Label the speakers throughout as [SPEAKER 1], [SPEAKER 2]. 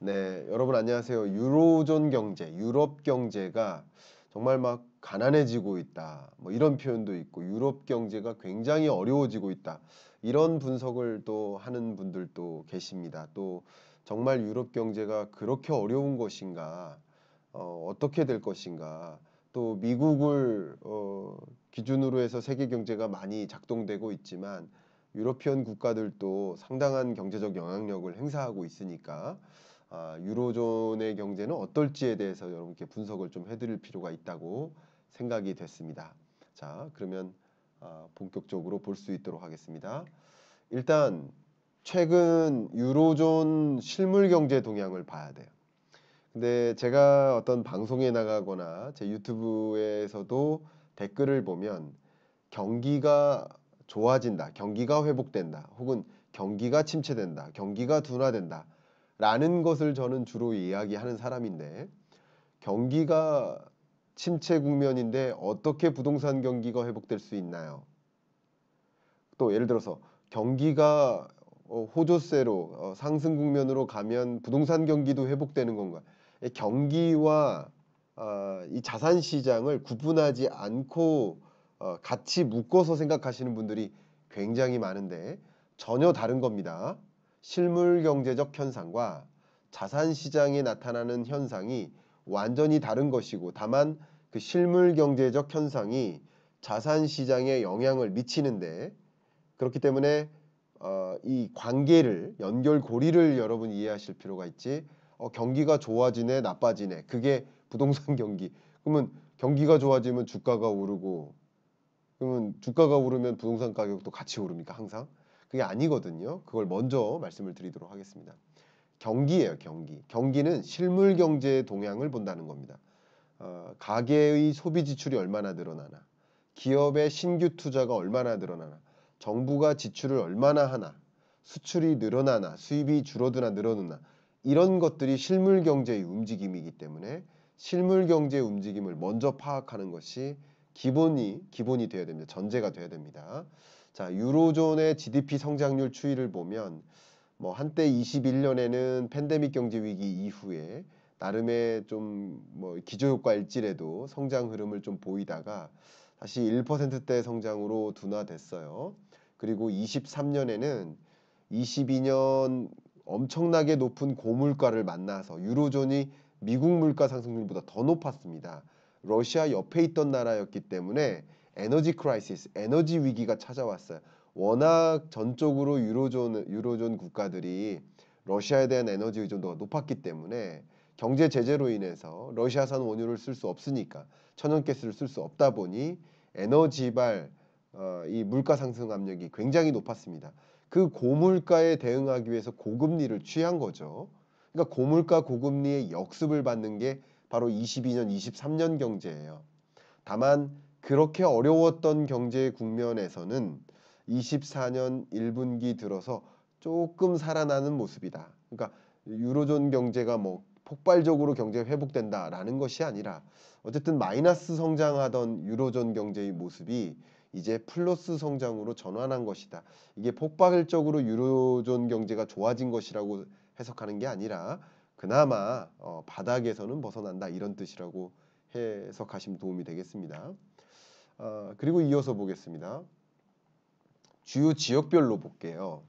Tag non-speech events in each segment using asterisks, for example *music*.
[SPEAKER 1] 네, 여러분 안녕하세요. 유로존 경제, 유럽 경제가 정말 막 가난해지고 있다. 뭐 이런 표현도 있고 유럽 경제가 굉장히 어려워지고 있다. 이런 분석을 또 하는 분들도 계십니다. 또 정말 유럽 경제가 그렇게 어려운 것인가? 어, 어떻게 될 것인가? 또 미국을 어, 기준으로 해서 세계 경제가 많이 작동되고 있지만 유럽현 국가들도 상당한 경제적 영향력을 행사하고 있으니까 아, 유로존의 경제는 어떨지에 대해서 여러분께 분석을 좀 해드릴 필요가 있다고 생각이 됐습니다. 자, 그러면 아, 본격적으로 볼 수 있도록 하겠습니다. 일단 최근 유로존 실물 경제 동향을 봐야 돼요. 근데 제가 어떤 방송에 나가거나 제 유튜브에서도 댓글을 보면 경기가 좋아진다, 경기가 회복된다, 혹은 경기가 침체된다, 경기가 둔화된다 라는 것을 저는 주로 이야기하는 사람인데 경기가 침체 국면인데 어떻게 부동산 경기가 회복될 수 있나요? 또 예를 들어서 경기가 어, 호조세로 어, 상승 국면으로 가면 부동산 경기도 회복되는 건가? 경기와 아, 이 자산 시장을 구분하지 않고 어, 같이 묶어서 생각하시는 분들이 굉장히 많은데 전혀 다른 겁니다. 실물 경제적 현상과 자산 시장에 나타나는 현상이 완전히 다른 것이고 다만 그 실물 경제적 현상이 자산 시장에 영향을 미치는데 그렇기 때문에 어, 이 관계를 연결고리를 여러분 이해하실 필요가 있지 어, 경기가 좋아지네 나빠지네 그게 부동산 경기 그러면 경기가 좋아지면 주가가 오르고 그러면 주가가 오르면 부동산 가격도 같이 오릅니까 항상 그게 아니거든요. 그걸 먼저 말씀을 드리도록 하겠습니다. 경기예요, 경기. 경기는 실물 경제의 동향을 본다는 겁니다. 어, 가계의 소비 지출이 얼마나 늘어나나, 기업의 신규 투자가 얼마나 늘어나나, 정부가 지출을 얼마나 하나, 수출이 늘어나나, 수입이 줄어드나 늘어드나 이런 것들이 실물 경제의 움직임이기 때문에 실물 경제의 움직임을 먼저 파악하는 것이 기본이 기본이 되어야 됩니다. 전제가 되어야 됩니다. 자, 유로존의 GDP 성장률 추이를 보면 뭐 한때 21년에는 팬데믹 경제 위기 이후에 나름의 좀 뭐기조효과일지라도 성장 흐름을 좀 보이다가 다시 1%대 성장으로 둔화됐어요. 그리고 23년에는 22년 엄청나게 높은 고물가를 만나서 유로존이 미국 물가 상승률보다 더 높았습니다. 러시아 옆에 있던 나라였기 때문에 에너지 크라이시스, 에너지 위기가 찾아왔어요. 워낙 전적으로 유로존 유로존 국가들이 러시아에 대한 에너지 의존도가 높았기 때문에 경제 제재로 인해서 러시아산 원유를 쓸 수 없으니까 천연가스를 쓸 수 없다 보니 에너지발 어, 이 물가 상승 압력이 굉장히 높았습니다. 그 고물가에 대응하기 위해서 고금리를 취한 거죠. 그러니까 고물가 고금리의 역습을 받는 게 바로 22년, 23년 경제예요. 다만 그렇게 어려웠던 경제 국면에서는 24년 1분기 들어서 조금 살아나는 모습이다. 그러니까 유로존 경제가 뭐 폭발적으로 경제 회복된다라는 것이 아니라 어쨌든 마이너스 성장하던 유로존 경제의 모습이 이제 플러스 성장으로 전환한 것이다. 이게 폭발적으로 유로존 경제가 좋아진 것이라고 해석하는 게 아니라 그나마 어, 바닥에서는 벗어난다 이런 뜻이라고 해석하시면 도움이 되겠습니다. 어, 그리고 이어서 보겠습니다. 주요 지역별로 볼게요.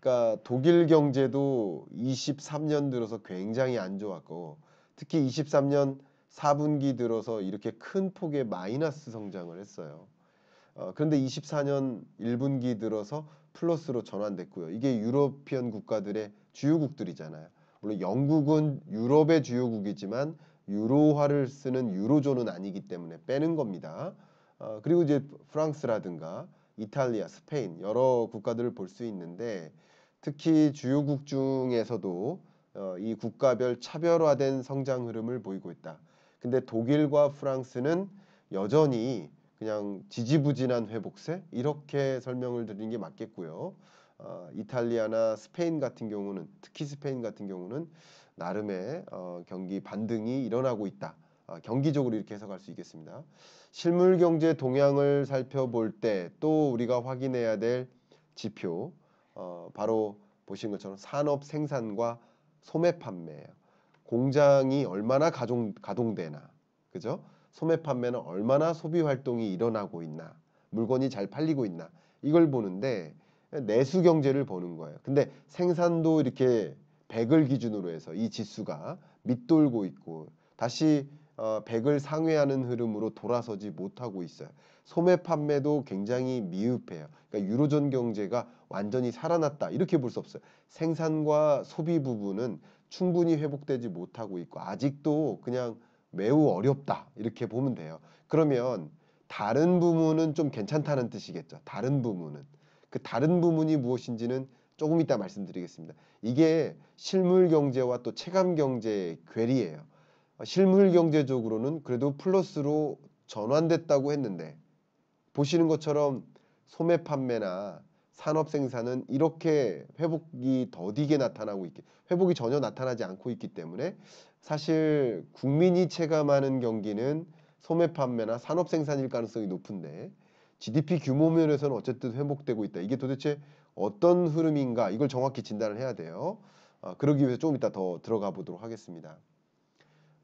[SPEAKER 1] 그러니까 독일 경제도 23년 들어서 굉장히 안 좋았고 특히 23년 4분기 들어서 이렇게 큰 폭의 마이너스 성장을 했어요. 어, 그런데 24년 1분기 들어서 플러스로 전환됐고요. 이게 유럽피언 국가들의 주요국들이잖아요. 물론 영국은 유럽의 주요국이지만 유로화를 쓰는 유로존은 아니기 때문에 빼는 겁니다. 어, 그리고 이제 프랑스라든가 이탈리아, 스페인 여러 국가들을 볼 수 있는데 특히 주요국 중에서도 어, 이 국가별 차별화된 성장 흐름을 보이고 있다. 근데 독일과 프랑스는 여전히 그냥 지지부진한 회복세 이렇게 설명을 드리는 게 맞겠고요. 어, 이탈리아나 스페인 같은 경우는 특히 스페인 같은 경우는 나름의 어, 경기 반등이 일어나고 있다. 아, 경기적으로 이렇게 해석할 수 있겠습니다. 실물 경제 동향을 살펴볼 때 또 우리가 확인해야 될 지표 어, 바로 보신 것처럼 산업 생산과 소매 판매예요. 공장이 얼마나 가동, 가동되나 그죠? 소매 판매는 얼마나 소비 활동이 일어나고 있나 물건이 잘 팔리고 있나 이걸 보는데 내수 경제를 보는 거예요. 근데 생산도 이렇게 100을 기준으로 해서 이 지수가 밑돌고 있고 다시 어, 백을 상회하는 흐름으로 돌아서지 못하고 있어요. 소매 판매도 굉장히 미흡해요. 그러니까 유로존 경제가 완전히 살아났다 이렇게 볼 수 없어요. 생산과 소비 부분은 충분히 회복되지 못하고 있고 아직도 그냥 매우 어렵다 이렇게 보면 돼요. 그러면 다른 부문은 좀 괜찮다는 뜻이겠죠. 다른 부문은 그 다른 부문이 무엇인지는 조금 이따 말씀드리겠습니다. 이게 실물 경제와 또 체감 경제의 괴리예요. 실물 경제적으로는 그래도 플러스로 전환됐다고 했는데 보시는 것처럼 소매 판매나 산업 생산은 이렇게 회복이 더디게 나타나고 있기 회복이 전혀 나타나지 않고 있기 때문에 사실 국민이 체감하는 경기는 소매 판매나 산업 생산일 가능성이 높은데 GDP 규모 면에서는 어쨌든 회복되고 있다. 이게 도대체 어떤 흐름인가 이걸 정확히 진단을 해야 돼요. 아, 그러기 위해서 조금 이따 더 들어가 보도록 하겠습니다.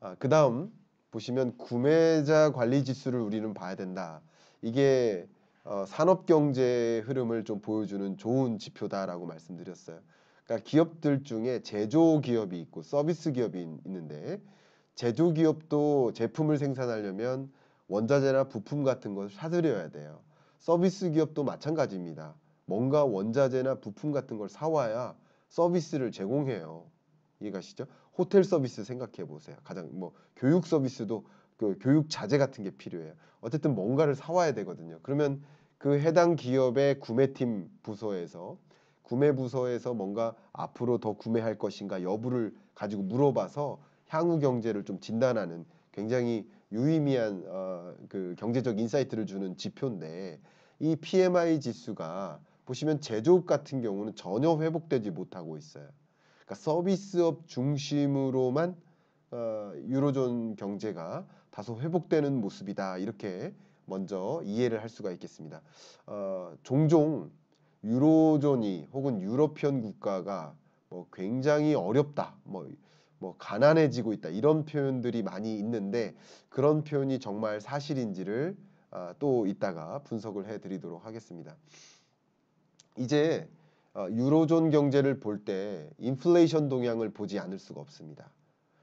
[SPEAKER 1] 아, 그 다음 보시면 구매자 관리 지수를 우리는 봐야 된다. 이게 어, 산업 경제의 흐름을 좀 보여주는 좋은 지표다라고 말씀드렸어요. 그러니까 기업들 중에 제조 기업이 있고 서비스 기업이 있는데 제조 기업도 제품을 생산하려면 원자재나 부품 같은 것을 사들여야 돼요. 서비스 기업도 마찬가지입니다. 뭔가 원자재나 부품 같은 걸 사와야 서비스를 제공해요. 이해가시죠? 호텔 서비스 생각해 보세요. 가장 뭐 교육 서비스도 그 교육 자재 같은 게 필요해요. 어쨌든 뭔가를 사와야 되거든요. 그러면 그 해당 기업의 구매팀 부서에서 구매 부서에서 뭔가 앞으로 더 구매할 것인가 여부를 가지고 물어봐서 향후 경제를 좀 진단하는 굉장히 유의미한 어, 그 경제적 인사이트를 주는 지표인데 이 PMI 지수가 보시면 제조업 같은 경우는 전혀 회복되지 못하고 있어요. 그러니까 서비스업 중심으로만 어, 유로존 경제가 다소 회복되는 모습이다 이렇게 먼저 이해를 할 수가 있겠습니다. 어, 종종 유로존이 혹은 유럽현 국가가 뭐 굉장히 어렵다, 뭐, 뭐 가난해지고 있다 이런 표현들이 많이 있는데 그런 표현이 정말 사실인지를 어, 또 이따가 분석을 해드리도록 하겠습니다. 이제 어, 유로존 경제를 볼 때 인플레이션 동향을 보지 않을 수가 없습니다.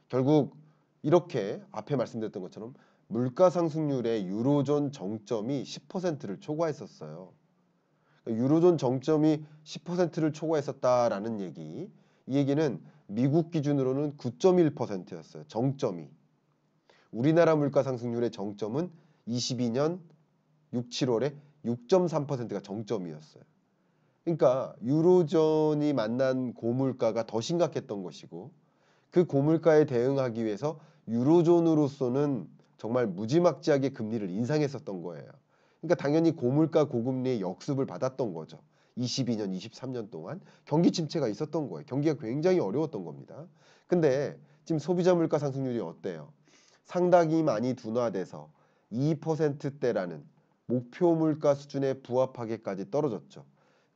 [SPEAKER 1] 결국 이렇게 앞에 말씀드렸던 것처럼 물가 상승률의 유로존 정점이 10%를 초과했었어요. 그러니까 유로존 정점이 10%를 초과했었다라는 얘기. 이 얘기는 미국 기준으로는 9.1%였어요. 정점이. 우리나라 물가 상승률의 정점은 22년 6, 7월에 6.3%가 정점이었어요. 그러니까 유로존이 만난 고물가가 더 심각했던 것이고 그 고물가에 대응하기 위해서 유로존으로서는 정말 무지막지하게 금리를 인상했었던 거예요. 그러니까 당연히 고물가 고금리의 역습을 받았던 거죠. 22년, 23년 동안 경기 침체가 있었던 거예요. 경기가 굉장히 어려웠던 겁니다. 근데 지금 소비자 물가 상승률이 어때요? 상당히 많이 둔화돼서 2%대라는 목표 물가 수준에 부합하게까지 떨어졌죠.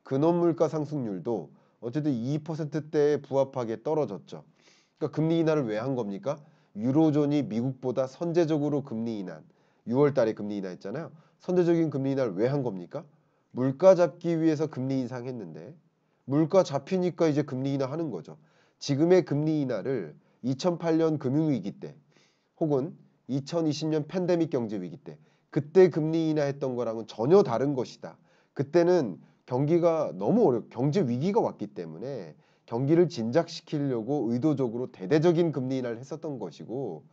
[SPEAKER 1] 근원 물가 상승률도 어쨌든 2%대에 부합하게 떨어졌죠. 그러니까 금리 인하를 왜 한 겁니까? 유로존이 미국보다 선제적으로 금리 인하 6월 달에 금리 인하했잖아요. 선제적인 금리 인하를 왜 한 겁니까? 물가 잡기 위해서 금리 인상했는데 물가 잡히니까 이제 금리 인하하는 거죠. 지금의 금리 인하를 2008년 금융위기 때 혹은 2020년 팬데믹 경제 위기 때 그때 금리 인하했던 거랑은 전혀 다른 것이다. 그때는 경기가 너무 어려 경제 위기가 왔기 때문에 경기를 진작시키려고 의도적으로 대대적인 금리 인하를 했었던 것이고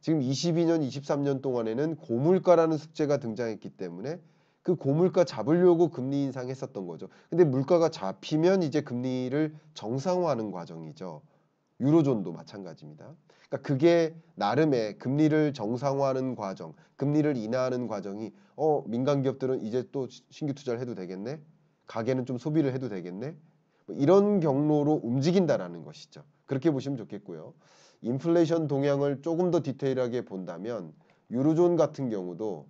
[SPEAKER 1] 지금 22년, 23년 동안에는 고물가라는 숙제가 등장했기 때문에 그 고물가 잡으려고 금리 인상했었던 거죠. 근데 물가가 잡히면 이제 금리를 정상화하는 과정이죠. 유로존도 마찬가지입니다. 그러니까 그게 나름의 금리를 정상화하는 과정, 금리를 인하하는 과정이 어 민간 기업들은 이제 또 신규 투자를 해도 되겠네. 가게는 좀 소비를 해도 되겠네. 뭐 이런 경로로 움직인다라는 것이죠. 그렇게 보시면 좋겠고요. 인플레이션 동향을 조금 더 디테일하게 본다면 유로존 같은 경우도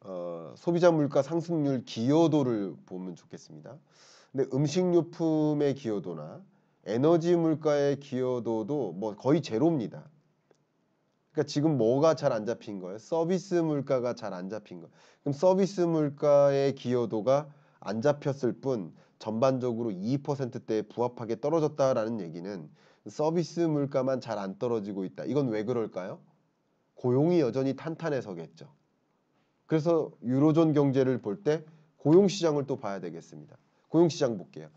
[SPEAKER 1] 어, 소비자 물가 상승률 기여도를 보면 좋겠습니다. 근데 음식료품의 기여도나 에너지 물가의 기여도도 뭐 거의 제로입니다. 그러니까 지금 뭐가 잘 안 잡힌 거예요? 서비스 물가가 잘 안 잡힌 거예요. 그럼 서비스 물가의 기여도가 안 잡혔을 뿐 전반적으로 2%대에 부합하게 떨어졌다라는 얘기는 서비스 물가만 잘 안 떨어지고 있다. 이건 왜 그럴까요? 고용이 여전히 탄탄해서겠죠. 그래서 유로존 경제를 볼 때 고용 시장을 또 봐야 되겠습니다. 고용 시장 볼게요.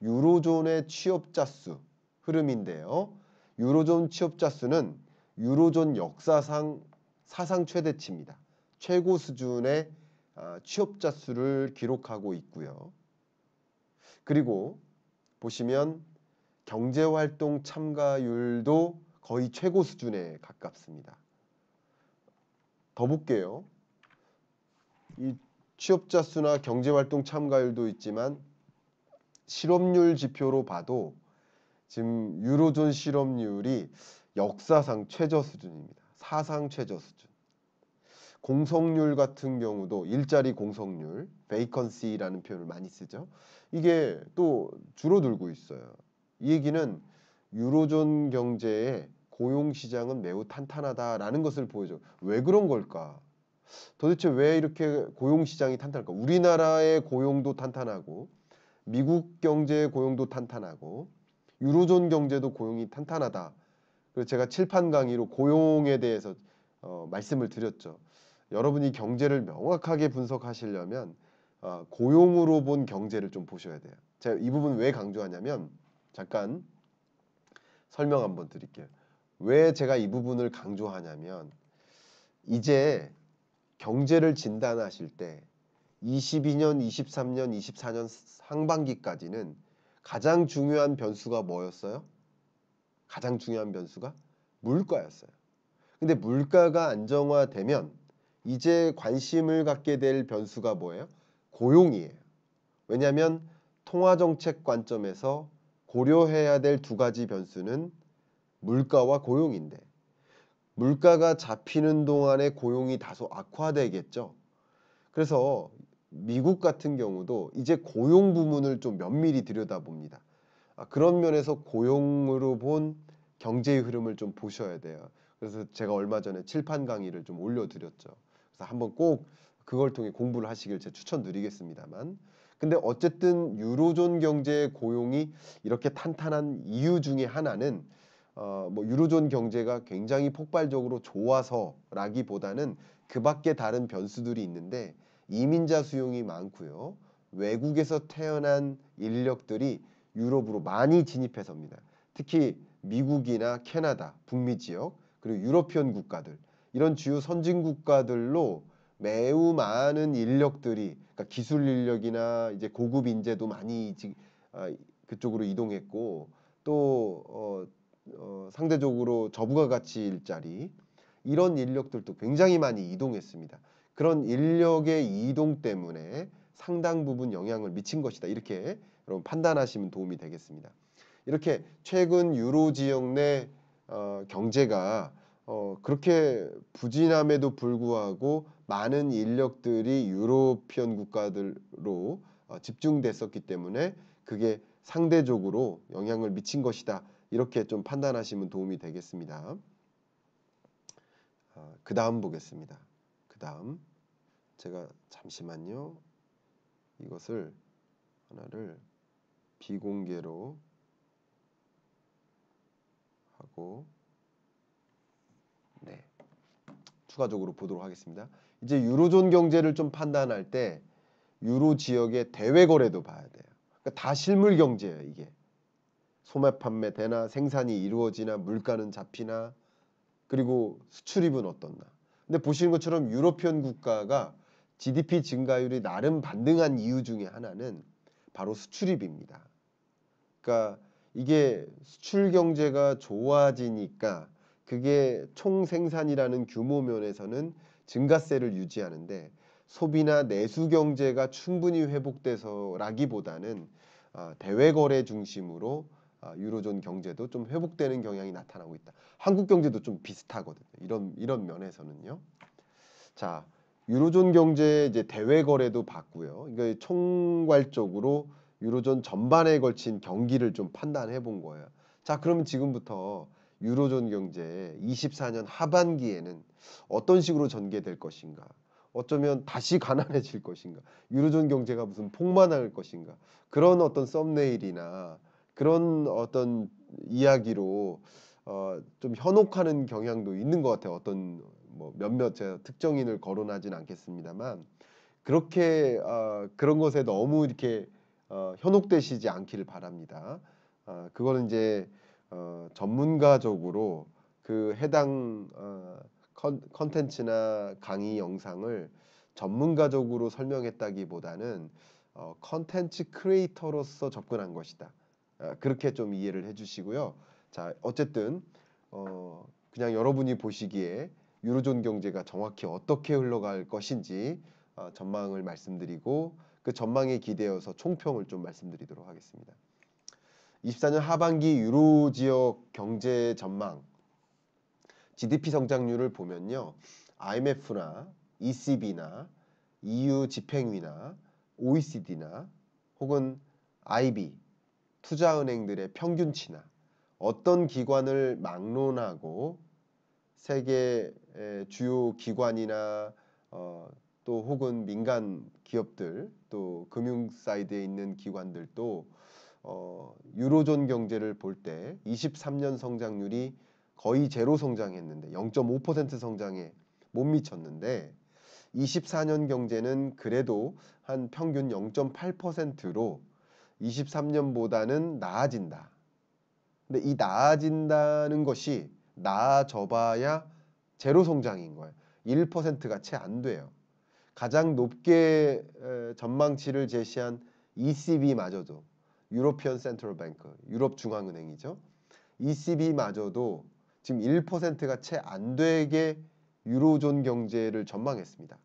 [SPEAKER 1] 유로존의 취업자 수 흐름인데요. 유로존 취업자 수는 유로존 역사상 사상 최대치입니다. 최고 수준의 아, 취업자 수를 기록하고 있고요. 그리고 보시면 경제활동 참가율도 거의 최고 수준에 가깝습니다. 더 볼게요. 이 취업자 수나 경제활동 참가율도 있지만 실업률 지표로 봐도 지금 유로존 실업률이 역사상 최저 수준입니다. 사상 최저 수준. 공석률 같은 경우도 일자리 공석률, vacancy라는 표현을 많이 쓰죠. 이게 또 줄어들고 있어요. 이 얘기는 유로존 경제의 고용 시장은 매우 탄탄하다라는 것을 보여줘. 왜 그런 걸까? 도대체 왜 이렇게 고용 시장이 탄탄할까? 우리나라의 고용도 탄탄하고 미국 경제의 고용도 탄탄하고 유로존 경제도 고용이 탄탄하다. 그리고 제가 칠판 강의로 고용에 대해서 어, 말씀을 드렸죠. 여러분이 경제를 명확하게 분석하시려면 어, 고용으로 본 경제를 좀 보셔야 돼요. 제가 이 부분 왜 강조하냐면 잠깐 설명 한번 드릴게요. 왜 제가 이 부분을 강조하냐면 이제 경제를 진단하실 때 22년, 23년, 24년 상반기까지는 가장 중요한 변수가 뭐였어요? 가장 중요한 변수가 물가였어요. 근데 물가가 안정화되면 이제 관심을 갖게 될 변수가 뭐예요? 고용이에요. 왜냐하면 통화정책 관점에서 고려해야 될 두 가지 변수는 물가와 고용인데 물가가 잡히는 동안에 고용이 다소 악화되겠죠. 그래서 미국 같은 경우도 이제 고용 부문을 좀 면밀히 들여다봅니다. 아, 그런 면에서 고용으로 본 경제의 흐름을 좀 보셔야 돼요. 그래서 제가 얼마 전에 칠판 강의를 좀 올려드렸죠. 그래서 한번 꼭 그걸 통해 공부를 하시길 제 추천드리겠습니다만. 근데 어쨌든 유로존 경제의 고용이 이렇게 탄탄한 이유 중에 하나는 어, 뭐 유로존 경제가 굉장히 폭발적으로 좋아서라기보다는 그 밖에 다른 변수들이 있는데 이민자 수용이 많고요. 외국에서 태어난 인력들이 유럽으로 많이 진입해서입니다. 특히 미국이나 캐나다, 북미 지역 그리고 유러피언 국가들 이런 주요 선진 국가들로 매우 많은 인력들이 그러니까 기술 인력이나 이제 고급 인재도 많이 아, 그쪽으로 이동했고 또 어, 어, 상대적으로 저부가 가치 일자리 이런 인력들도 굉장히 많이 이동했습니다. 그런 인력의 이동 때문에 상당 부분 영향을 미친 것이다. 이렇게 여러분 판단하시면 도움이 되겠습니다. 이렇게 최근 유로 지역 내 어, 경제가 어, 그렇게 부진함에도 불구하고 많은 인력들이 유로피언 국가들로 어, 집중됐었기 때문에 그게 상대적으로 영향을 미친 것이다. 이렇게 좀 판단하시면 도움이 되겠습니다. 어, 아, 그 다음 보겠습니다. 그 다음 제가 잠시만요. 이것을 하나를 비공개로 하고 네. 추가적으로 보도록 하겠습니다. 이제 유로존 경제를 좀 판단할 때 유로 지역의 대외 거래도 봐야 돼요. 그러니까 다 실물 경제예요, 이게. 소매 판매 되나 생산이 이루어지나 물가는 잡히나 그리고 수출입은 어떻나. 근데 보시는 것처럼 유럽현 국가가 GDP 증가율이 나름 반등한 이유 중에 하나는 바로 수출입입니다. 그러니까 이게 수출 경제가 좋아지니까 그게 총 생산이라는 규모 면에서는 증가세를 유지하는데 소비나 내수 경제가 충분히 회복돼서라기보다는 어, 대외 거래 중심으로 어, 유로존 경제도 좀 회복되는 경향이 나타나고 있다. 한국 경제도 좀 비슷하거든요. 이런 이런 면에서는요. 자, 유로존 경제 이제 대외 거래도 봤고요. 그러 그러니까 총괄적으로 유로존 전반에 걸친 경기를 좀 판단해 본 거예요. 자, 그러면 지금부터 유로존 경제 24년 하반기에는 어떤 식으로 전개될 것인가? 어쩌면 다시 *laughs* 가난해질 것인가? 유로존 경제가 무슨 폭만할 것인가? 그런 어떤 썸네일이나 그런 어떤 이야기로 어, 좀 현혹하는 경향도 있는 것 같아요. 어떤 뭐 몇몇 제가 특정인을 거론하진 않겠습니다만 그렇게 어, 그런 것에 너무 이렇게 어, 현혹되시지 않기를 바랍니다. 어, 그거는 이제 어, 전문가적으로 그 해당 어, 컨텐츠나 강의 영상을 전문가적으로 설명했다기보다는 어, 컨텐츠 크리에이터로서 접근한 것이다. 어, 그렇게 좀 이해를 해주시고요. 자, 어쨌든 어, 그냥 여러분이 보시기에 유로존 경제가 정확히 어떻게 흘러갈 것인지 어, 전망을 말씀드리고 그 전망에 기대어서 총평을 좀 말씀드리도록 하겠습니다. 24년 하반기 유로 지역 경제 전망 GDP 성장률을 보면요. IMF나 ECB나 EU 집행위나 OECD나 혹은 IB 투자은행들의 평균치나 어떤 기관을 막론하고 세계 주요 기관이나 어, 또 혹은 민간 기업들 또 금융 사이드에 있는 기관들도 어, 유로존 경제를 볼 때 23년 성장률이 거의 제로 성장했는데 0.5% 성장에 못 미쳤는데 24년 경제는 그래도 한 평균 0.8%로 23년보다는 나아진다. 근데 이 나아진다는 것이 나아져봐야 제로 성장인 거예요. 1%가 채 안 돼요. 가장 높게 전망치를 제시한 ECB마저도 유로피언 센트럴 뱅크, 유럽 중앙은행이죠. ECB마저도 지금 1%가 채 안 되게 유로존 경제를 전망했습니다.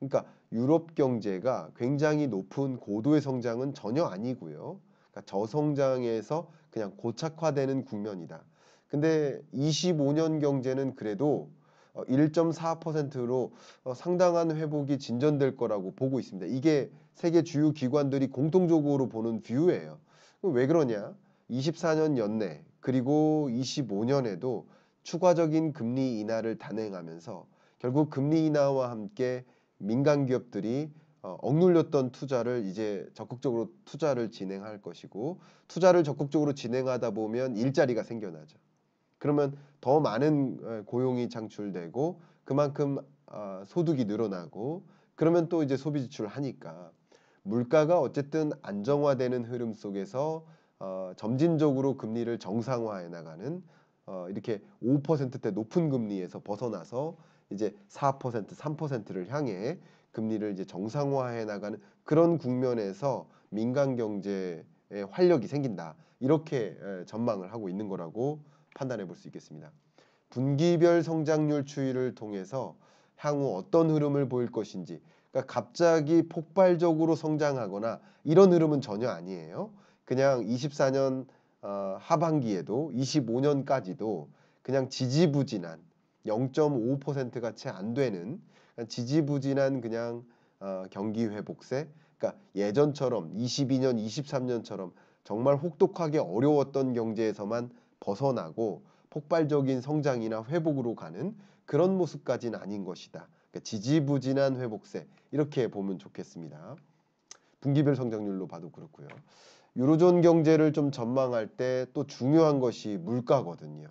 [SPEAKER 1] 그러니까 유럽 경제가 굉장히 높은 고도의 성장은 전혀 아니고요. 그러니까 저성장에서 그냥 고착화되는 국면이다. 근데 25년 경제는 그래도 1.4%로 어, 어, 상당한 회복이 진전될 거라고 보고 있습니다. 이게 세계 주요 기관들이 공통적으로 보는 뷰예요. 왜 그러냐? 24년 연내 그리고 25년에도 추가적인 금리 인하를 단행하면서 결국 금리 인하와 함께 민간 기업들이 어, 억눌렸던 투자를 이제 적극적으로 투자를 진행할 것이고 투자를 적극적으로 진행하다 보면 일자리가 생겨나죠. 그러면 더 많은 어, 고용이 창출되고 그만큼 어, 소득이 늘어나고 그러면 또 이제 소비 지출을 하니까 물가가 어쨌든 안정화되는 흐름 속에서 어, 점진적으로 금리를 정상화해 나가는 어, 이렇게 5%대 높은 금리에서 벗어나서 이제 4% 3%를 향해 금리를 이제 정상화해 나가는 그런 국면에서 민간 경제에 활력이 생긴다 이렇게 전망을 하고 있는 거라고 판단해 볼 수 있겠습니다. 분기별 성장률 추이를 통해서 향후 어떤 흐름을 보일 것인지 그러니까 갑자기 폭발적으로 성장하거나 이런 흐름은 전혀 아니에요. 그냥 24년 어, 하반기에도 25년까지도 그냥 지지부진한 0.5%가 채 안 되는 지지부진한 그냥 어, 경기 회복세 그러니까 예전처럼 22년, 23년처럼 정말 혹독하게 어려웠던 경제에서만 벗어나고 폭발적인 성장이나 회복으로 가는 그런 모습까지는 아닌 것이다. 그러니까 지지부진한 회복세 이렇게 보면 좋겠습니다. 분기별 성장률로 봐도 그렇고요. 유로존 경제를 좀 전망할 때 또 중요한 것이 물가거든요.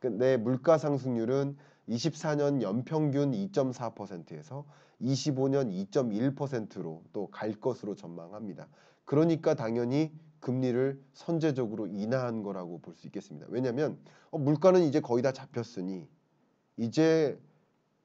[SPEAKER 1] 근데 그 물가 상승률은 24년 연평균 2.4%에서 25년 2.1%로 또 갈 것으로 전망합니다. 그러니까 당연히 금리를 선제적으로 인하한 거라고 볼 수 있겠습니다. 왜냐하면 어, 물가는 이제 거의 다 잡혔으니 이제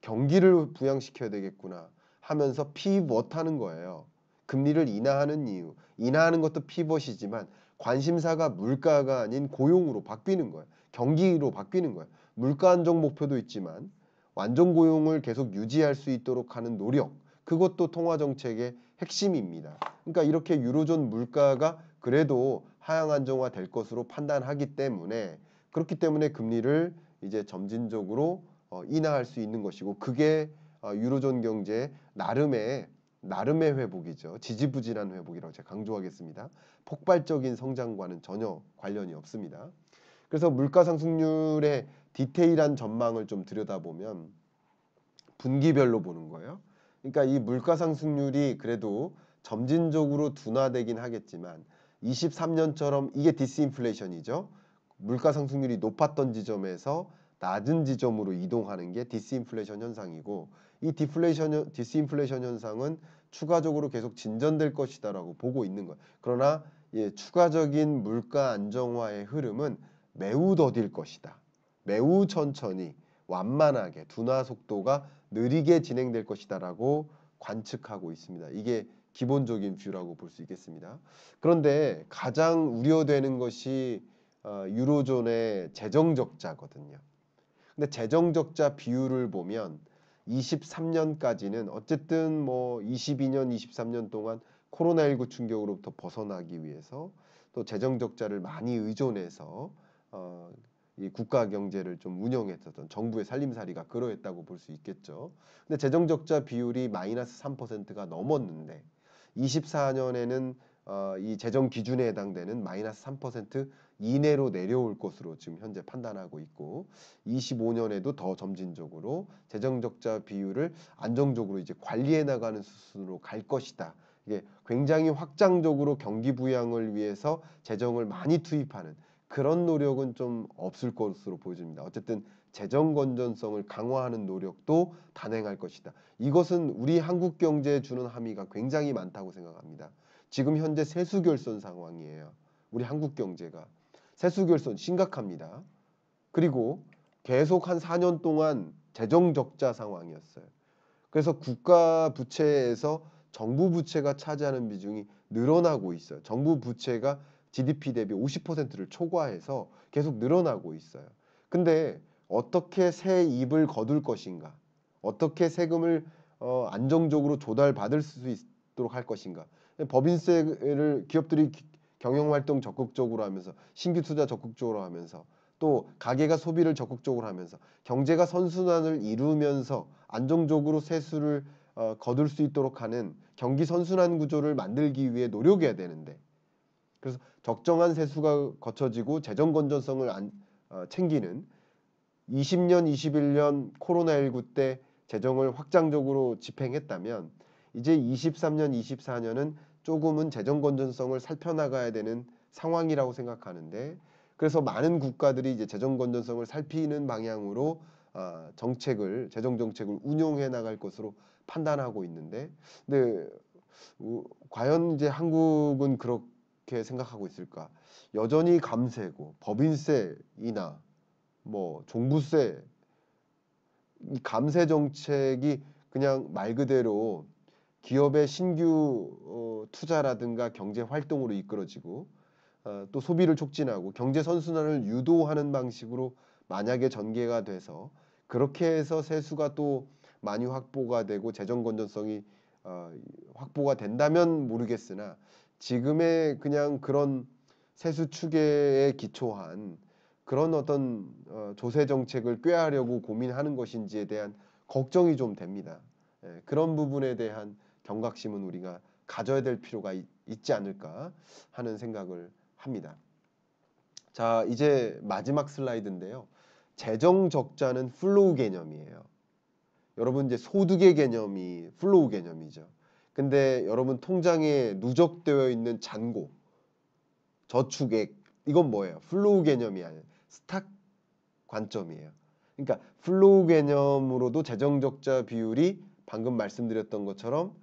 [SPEAKER 1] 경기를 부양시켜야 되겠구나 하면서 피벗하는 거예요. 금리를 인하하는 이유, 인하하는 것도 피벗이지만 관심사가 물가가 아닌 고용으로 바뀌는 거예요. 경기로 바뀌는 거예요. 물가 안정 목표도 있지만 완전 고용을 계속 유지할 수 있도록 하는 노력, 그것도 통화 정책의 핵심입니다. 그러니까 이렇게 유로존 물가가 그래도 하향 안정화 될 것으로 판단하기 때문에 그렇기 때문에 금리를 이제 점진적으로 어, 인하할 수 있는 것이고 그게 어, 유로존 경제 나름의 나름의 회복이죠. 지지부진한 회복이라고 제가 강조하겠습니다. 폭발적인 성장과는 전혀 관련이 없습니다. 그래서 물가 상승률의 디테일한 전망을 좀 들여다보면 분기별로 보는 거예요. 그러니까 이 물가 상승률이 그래도 점진적으로 둔화되긴 하겠지만 23년처럼 이게 디스인플레이션이죠. 물가 상승률이 높았던 지점에서 낮은 지점으로 이동하는 게 디스인플레이션 현상이고 이 디플레이션 디스인플레이션 현상은 추가적으로 계속 진전될 것이다라고 보고 있는 거예요. 그러나 예, 추가적인 물가 안정화의 흐름은 매우 더딜 것이다. 매우 천천히 완만하게 둔화 속도가 느리게 진행될 것이다라고 관측하고 있습니다. 이게 기본적인 뷰라고 볼 수 있겠습니다. 그런데 가장 우려되는 것이 어, 유로존의 재정 적자거든요. 근데 재정 적자 비율을 보면 23년까지는 어쨌든 뭐 22년, 23년 동안 코로나19 충격으로부터 벗어나기 위해서 또 재정 적자를 많이 의존해서 어, 이 국가 경제를 좀 운영했었던 정부의 살림살이가 그러했다고 볼 수 있겠죠. 근데 재정 적자 비율이 마이너스 3%가 넘었는데 24년에는 어, 이 재정 기준에 해당되는 마이너스 3% 이내로 내려올 것으로 지금 현재 판단하고 있고 25년에도 더 점진적으로 재정 적자 비율을 안정적으로 이제 관리해 나가는 수순으로 갈 것이다. 이게 굉장히 확장적으로 경기 부양을 위해서 재정을 많이 투입하는 그런 노력은 좀 없을 것으로 보여집니다. 어쨌든 재정 건전성을 강화하는 노력도 단행할 것이다. 이것은 우리 한국 경제에 주는 함의가 굉장히 많다고 생각합니다. 지금 현재 세수 결손 상황이에요. 우리 한국 경제가 세수 결손 심각합니다. 그리고 계속 한 4년 동안 재정 적자 상황이었어요. 그래서 국가 부채에서 정부 부채가 차지하는 비중이 늘어나고 있어요. 정부 부채가 GDP 대비 50%를 초과해서 계속 늘어나고 있어요. 근데 어떻게 새 입을 거둘 것인가? 어떻게 세금을 어, 안정적으로 조달받을 수 있도록 할 것인가? 법인세를 기업들이 경영활동 적극적으로 하면서 신규 투자 적극적으로 하면서 또 가계가 소비를 적극적으로 하면서 경제가 선순환을 이루면서 안정적으로 세수를 어, 거둘 수 있도록 하는 경기 선순환 구조를 만들기 위해 노력해야 되는데 그래서 적정한 세수가 거쳐지고 재정 건전성을 안, 어, 챙기는 20년, 21년 코로나19 때 재정을 확장적으로 집행했다면 이제 23년, 24년은 조금은 재정 건전성을 살펴나가야 되는 상황이라고 생각하는데 그래서 많은 국가들이 이제 재정 건전성을 살피는 방향으로 어, 정책을 재정 정책을 운용해 나갈 것으로 판단하고 있는데 근데 우, 과연 이제 한국은 그렇게 어떻게 생각하고 있을까? 여전히 감세고 법인세이나 뭐 종부세 이 감세 정책이 그냥 말 그대로 기업의 신규 어, 투자라든가 경제 활동으로 이끌어지고 어, 또 소비를 촉진하고 경제 선순환을 유도하는 방식으로 만약에 전개가 돼서 그렇게 해서 세수가 또 많이 확보가 되고 재정 건전성이 어, 확보가 된다면 모르겠으나 지금의 그냥 그런 세수 추계에 기초한 그런 어떤 어, 조세 정책을 꾀하려고 고민하는 것인지에 대한 걱정이 좀 됩니다. 예, 그런 부분에 대한 경각심은 우리가 가져야 될 필요가 있, 있지 않을까 하는 생각을 합니다. 자, 이제 마지막 슬라이드인데요. 재정 적자는 플로우 개념이에요. 여러분 이제 소득의 개념이 플로우 개념이죠. 근데 여러분 통장에 누적되어 있는 잔고, 저축액 이건 뭐예요? 플로우 개념이 아니에요. 스탁 관점이에요. 그러니까 플로우 개념으로도 재정 적자 비율이 방금 말씀드렸던 것처럼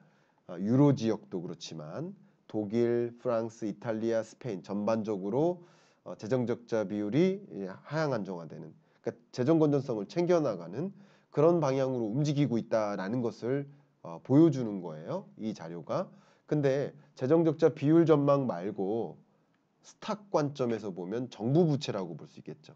[SPEAKER 1] 어, 유로 지역도 그렇지만 독일, 프랑스, 이탈리아, 스페인 전반적으로 어, 재정 적자 비율이 예, 하향 안정화되는 그러니까 재정 건전성을 챙겨 나가는 그런 방향으로 움직이고 있다라는 것을 어, 보여주는 거예요. 이 자료가. 근데 재정적자 비율 전망 말고 스탁 관점에서 보면 정부 부채라고 볼 수 있겠죠.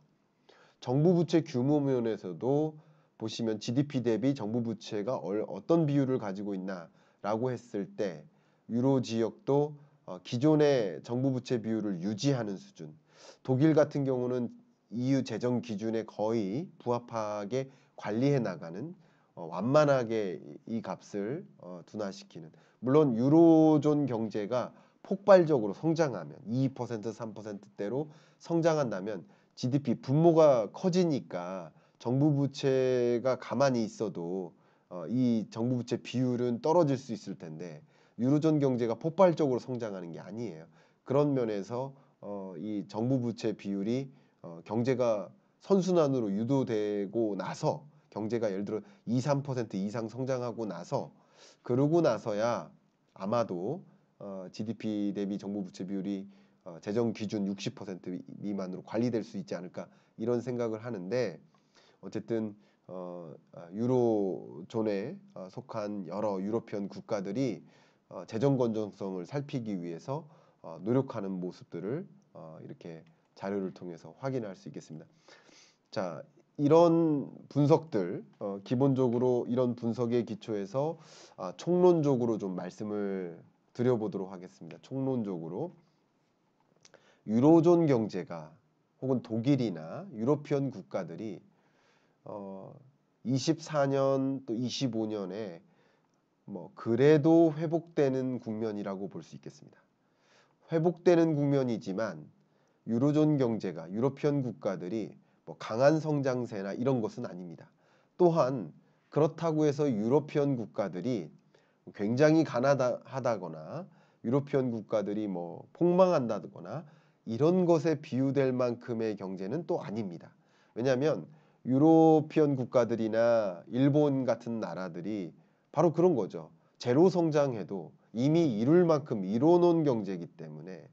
[SPEAKER 1] 정부 부채 규모 면에서도 보시면 GDP 대비 정부 부채가 얼, 어떤 비율을 가지고 있나라고 했을 때 유로 지역도 어, 기존의 정부 부채 비율을 유지하는 수준. 독일 같은 경우는 EU 재정 기준에 거의 부합하게 관리해 나가는 어, 완만하게 이 값을 어, 둔화시키는 물론 유로존 경제가 폭발적으로 성장하면 2% 3%대로 성장한다면 GDP 분모가 커지니까 정부 부채가 가만히 있어도 어, 이 정부 부채 비율은 떨어질 수 있을 텐데 유로존 경제가 폭발적으로 성장하는 게 아니에요. 그런 면에서 어, 이 정부 부채 비율이 어, 경제가 선순환으로 유도되고 나서 경제가 예를 들어 2, 3% 이상 성장하고 나서 그러고 나서야 아마도 어, GDP 대비 정부 부채 비율이 어, 재정 기준 60% 미만으로 관리될 수 있지 않을까 이런 생각을 하는데 어쨌든 어, 유로존에 어, 속한 여러 유로피언 국가들이 어, 재정 건전성을 살피기 위해서 어, 노력하는 모습들을 어, 이렇게 자료를 통해서 확인할 수 있겠습니다. 자, 이런 분석들 어, 기본적으로 이런 분석에기초해서 아, 총론적으로 좀 말씀을 드려보도록 하겠습니다. 총론적으로 유로존 경제가 혹은 독일이나 유로피언 국가들이 어, 24년 또 25년에 뭐 그래도 회복되는 국면이라고 볼 수 있겠습니다. 회복되는 국면이지만 유로존 경제가 유로피언 국가들이 뭐 강한 성장세나 이런 것은 아닙니다. 또한 그렇다고 해서 유로피언 국가들이 굉장히 가난하다거나 유로피언 국가들이 뭐 폭망한다거나 이런 것에 비유될 만큼의 경제는 또 아닙니다. 왜냐하면 유로피언 국가들이나 일본 같은 나라들이 바로 그런 거죠. 제로 성장해도 이미 이룰 만큼 이뤄놓은 경제이기 때문에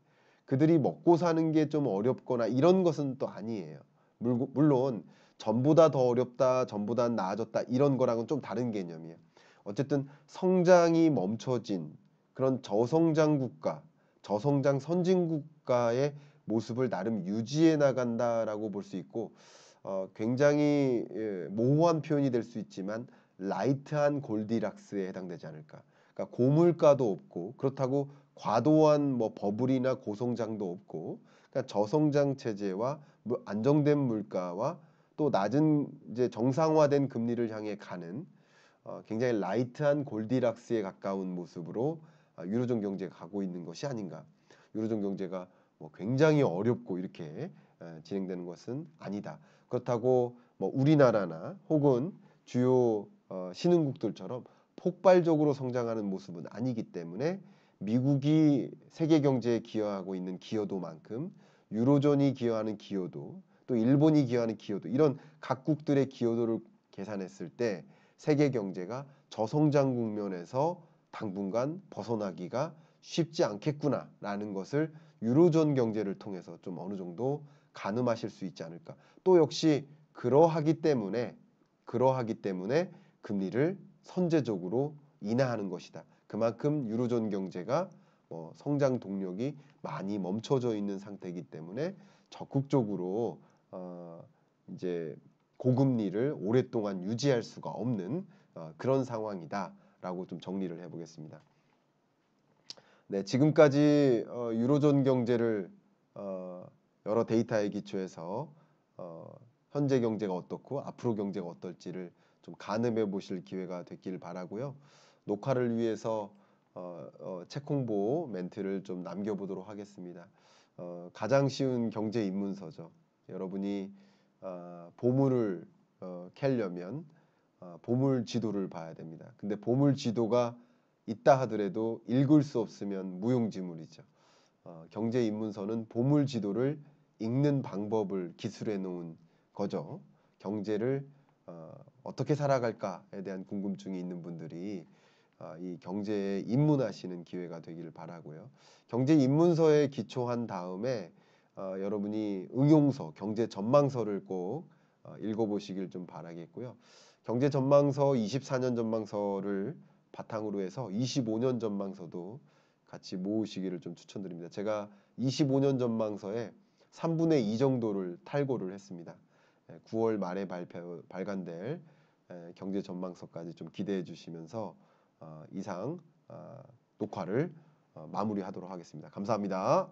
[SPEAKER 1] 그들이 먹고 사는 게 좀 어렵거나 이런 것은 또 아니에요. 물론 전보다 더 어렵다, 전보다 나아졌다 이런 거랑은 좀 다른 개념이에요. 어쨌든 성장이 멈춰진 그런 저성장 국가, 저성장 선진 국가의 모습을 나름 유지해 나간다라고 볼 수 있고 어, 굉장히 예, 모호한 표현이 될 수 있지만 라이트한 골디락스에 해당되지 않을까. 그러니까 고물가도 없고 그렇다고 과도한 뭐 버블이나 고성장도 없고 그러니까 저성장 체제와 안정된 물가와 또 낮은 이제 정상화된 금리를 향해 가는 어, 굉장히 라이트한 골디락스에 가까운 모습으로 어, 유로존 경제가 가고 있는 것이 아닌가. 유로존 경제가 뭐 굉장히 어렵고 이렇게 어, 진행되는 것은 아니다. 그렇다고 뭐 우리나라나 혹은 주요 어, 신흥국들처럼 폭발적으로 성장하는 모습은 아니기 때문에 미국이 세계 경제에 기여하고 있는 기여도만큼 유로존이 기여하는 기여도 또 일본이 기여하는 기여도 이런 각국들의 기여도를 계산했을 때 세계 경제가 저성장 국면에서 당분간 벗어나기가 쉽지 않겠구나라는 것을 유로존 경제를 통해서 좀 어느 정도 가늠하실 수 있지 않을까. 또 역시 그러하기 때문에 그러하기 때문에 금리를 선제적으로 인하하는 것이다. 그만큼 유로존 경제가 뭐 성장 동력이 많이 멈춰져 있는 상태이기 때문에 적극적으로 어 이제 고금리를 오랫동안 유지할 수가 없는 어 그런 상황이다라고 좀 정리를 해보겠습니다. 네, 지금까지 어 유로존 경제를 어 여러 데이터에 기초해서 어 현재 경제가 어떻고 앞으로 경제가 어떨지를 좀 가늠해 보실 기회가 됐길 바라고요. 녹화를 위해서 어, 어, 책 홍보 멘트를 좀 남겨보도록 하겠습니다. 어, 가장 쉬운 경제 입문서죠. 여러분이 어, 보물을 어, 캘려면 어, 보물 지도를 봐야 됩니다. 근데 보물 지도가 있다 하더라도 읽을 수 없으면 무용지물이죠. 어, 경제 입문서는 보물 지도를 읽는 방법을 기술해 놓은 거죠. 경제를 어, 어떻게 살아갈까에 대한 궁금증이 있는 분들이 아, 이 경제에 입문하시는 기회가 되기를 바라고요. 경제 입문서에 기초한 다음에 어, 여러분이 응용서, 경제 전망서를 꼭 어, 읽어보시길 좀 바라겠고요. 경제 전망서, 24년 전망서를 바탕으로 해서 25년 전망서도 같이 모으시기를 좀 추천드립니다. 제가 25년 전망서에 3분의 2 정도를 탈고를 했습니다. 9월 예, 말에 발표, 발간될 예, 경제 전망서까지 좀 기대해 주시면서 어, 이상 어, 녹화를 어, 마무리하도록 하겠습니다. 감사합니다.